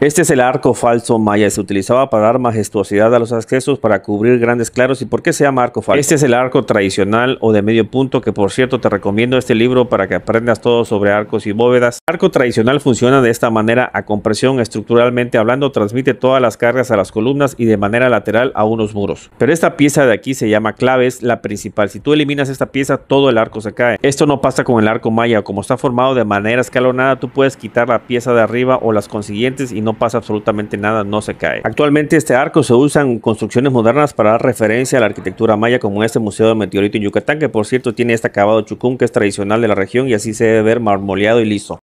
Este es el arco falso maya. Se utilizaba para dar majestuosidad a los accesos para cubrir grandes claros. ¿Y por qué se llama arco falso? Este es el arco tradicional o de medio punto, que por cierto te recomiendo este libro para que aprendas todo sobre arcos y bóvedas. arco tradicional funciona de esta manera a compresión estructuralmente hablando, transmite todas las cargas a las columnas y de manera lateral a unos muros. Pero esta pieza de aquí se llama clave, es la principal. Si tú eliminas esta pieza, todo el arco se cae. Esto no pasa con el arco maya. Como está formado de manera escalonada, tú puedes quitar la pieza de arriba o las consiguientes y no no pasa absolutamente nada, no se cae. Actualmente este arco se usa en construcciones modernas para dar referencia a la arquitectura maya como este Museo de Meteorito en Yucatán, que por cierto tiene este acabado chucún que es tradicional de la región y así se debe ver marmoleado y liso.